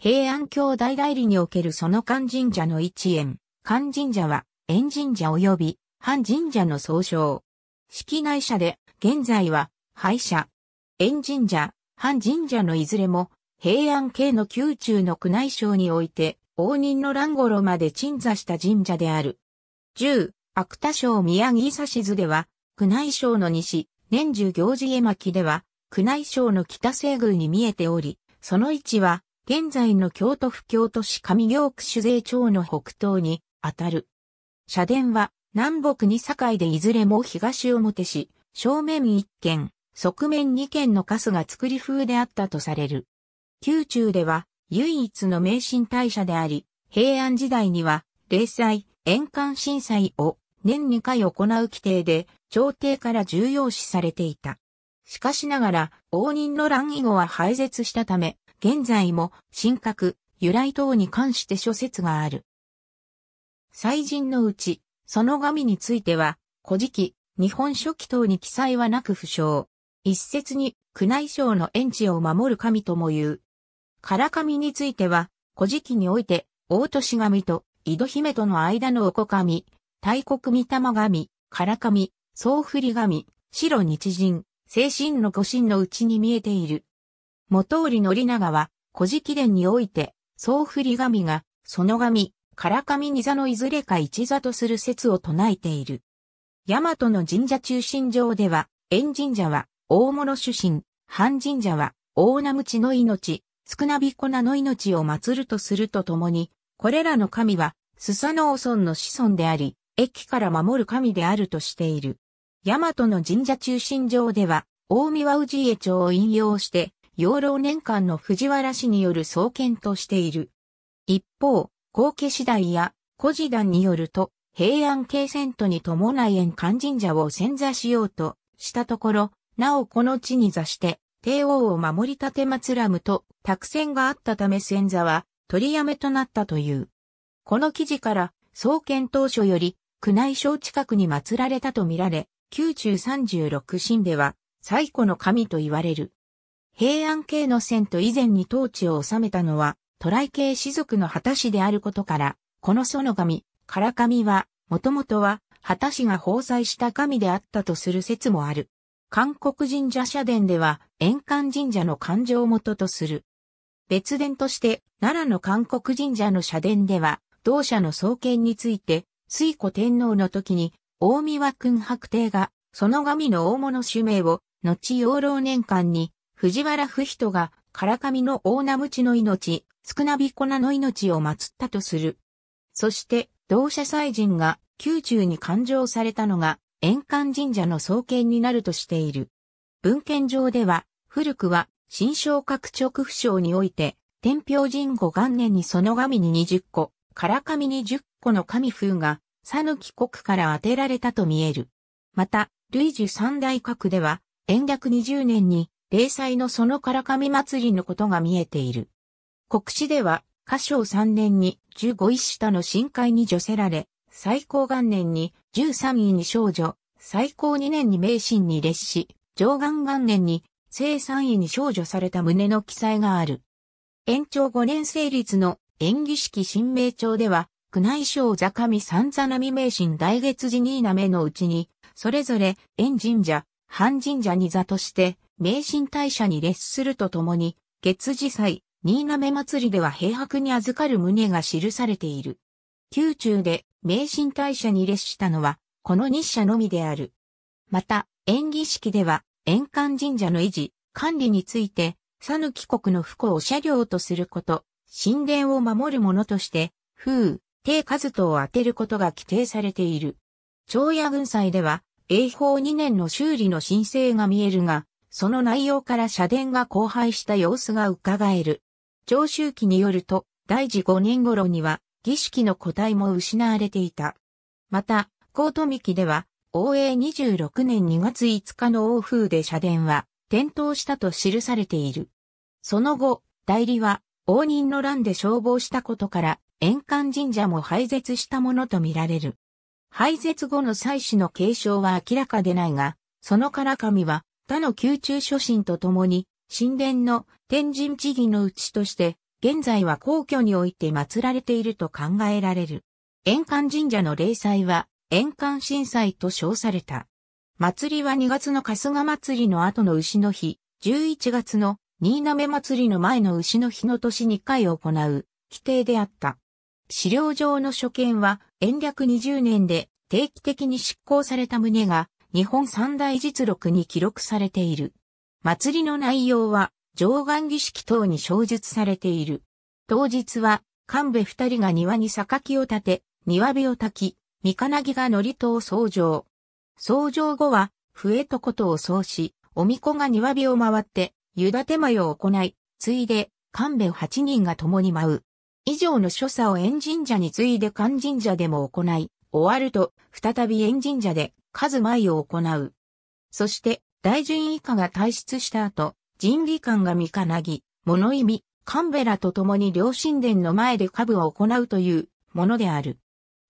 平安京大代理におけるその漢神社の一円。漢神社は、円神社及び、半神社の総称。式内社で、現在は、廃社。円神社、半神社のいずれも、平安系の宮中の宮内省において、応仁の乱頃まで鎮座した神社である。十、芥田省宮城指図では、宮内省の西、年中行事絵巻では、宮内省の北西宮に見えており、その位置は、現在の京都府京都市上京区主税町の北東にあたる。社殿は南北に境でいずれも東表市、正面1軒、側面2軒のカスが作り風であったとされる。宮中では唯一の名神大社であり、平安時代には、霊祭、円環震災を年2回行う規定で、朝廷から重要視されていた。しかしながら、応仁の乱以後は廃絶したため、現在も、神格、由来等に関して諸説がある。祭神のうち、その神については、古事記、日本書紀等に記載はなく不詳。一説に、宮内省の園地を守る神とも言う。唐神については、古事記において、大都市神と井戸姫との間のおこ神、大国御霊神、唐神、総振り神、白日神、精神の五神のうちに見えている。元織宣長は、古事記伝において、総振り神が、その神、唐神二座のいずれか一座とする説を唱えている。大和の神社中心上では、縁神社は、大物主神、半神社は、大名口の命、少なびこなの命を祀るとするとともに、これらの神は、スサノオ村の子孫であり、駅から守る神であるとしている。大和の神社中心上では、大宮氏家町を引用して、養老年間の藤原氏による創建としている。一方、後家次第や古事団によると、平安京遷都に伴い円漢神社を潜座しようとしたところ、なおこの地に座して、帝王を守り立てまつらむと、託戦があったため潜座は取りやめとなったという。この記事から、創建当初より、宮内省近くに祀られたとみられ、宮中36神では、最古の神と言われる。平安系の遷都以前に統治を治めたのは、渡来系士族の旗氏であることから、この園神、唐神は、もともとは、旗氏が崩祭した神であったとする説もある。韓国神社社殿では、円環神社の環状元とする。別殿として、奈良の韓国神社の社殿では、同社の創建について、水古天皇の時に、大宮君白帝が、その神の大物主名を、後養老年間に、藤原不人が、唐上の大名無知の命、少なび粉の命を祀ったとする。そして、同社祭人が、宮中に勘定されたのが、円環神社の創建になるとしている。文献上では、古くは、新章格直不省において、天平神後元年にその神に20個、唐神に10個の神風が、佐抜国から当てられたと見える。また、類樹三大閣では、延暦20年に、霊祭のそのからかみ祭りのことが見えている。国史では、歌唱3年に15位下の深海に除せられ、最高元年に13位に少女、最高2年に名神に列し、上元元年に正3位に少女された旨の記載がある。延長5年成立の演技式新名帳では、宮内省座上三座並名神大月寺二なめのうちに、それぞれ、縁神社、半神社に座として、名神大社に列するとともに、月次祭、新滑祭りでは平白に預かる旨が記されている。宮中で名神大社に列したのは、この日社のみである。また、演儀式では、円環神社の維持、管理について、佐抜国の不幸を車両とすること、神殿を守る者として、風、定数とを当てることが規定されている。長野軍祭では、永保2年の修理の申請が見えるが、その内容から社殿が荒廃した様子が伺える。長周期によると、大治5年頃には、儀式の個体も失われていた。また、高富記では、応永26年2月5日の欧風で社殿は、転倒したと記されている。その後、代理は、応仁の乱で消防したことから、円環神社も廃絶したものとみられる。廃絶後の祭祀の継承は明らかでないが、そのから神は、他の宮中諸神と共に、神殿の天神地義のうちとして、現在は皇居において祀られていると考えられる。円環神社の霊祭は、円環神祭と称された。祭りは2月の春日祭りの後の牛の日、11月の新滑祭りの前の牛の日の年2回行う、規定であった。資料上の所見は、延暦20年で定期的に執行された旨が日本三大実録に記録されている。祭りの内容は、上岸儀式等に詳述されている。当日は、神部二人が庭に榊を立て、庭火を焚き、三金木が祝詞を創上。創上後は、笛と琴を奏し、おみこが庭火を回って、湯立て舞を行い、ついで、神部八人が共に舞う。以上の所作を縁神社に次いで神神社でも行い、終わると、再び縁神社で、数枚を行う。そして、大臣以下が退出した後、人技官が三日なぎ、物意味、カンベラと共に両神殿の前で下部を行うというものである。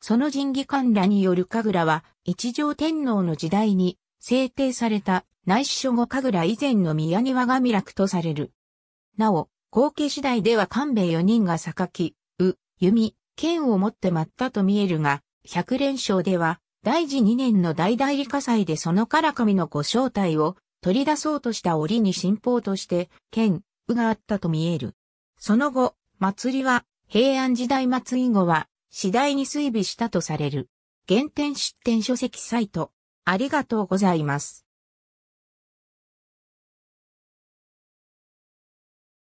その人技官らによる神楽は、一条天皇の時代に制定された内史書後神楽以前の宮庭未楽とされる。なお、後継次第では官兵四人が榊、う、弓、剣を持って舞ったと見えるが、百連勝では、大事。2年の大代理火災でそのから神のご正体を取り出そうとした折に信奉として、剣、うがあったと見える。その後、祭りは、平安時代末以後は、次第に推備したとされる。原点出典書籍サイト。ありがとうございます。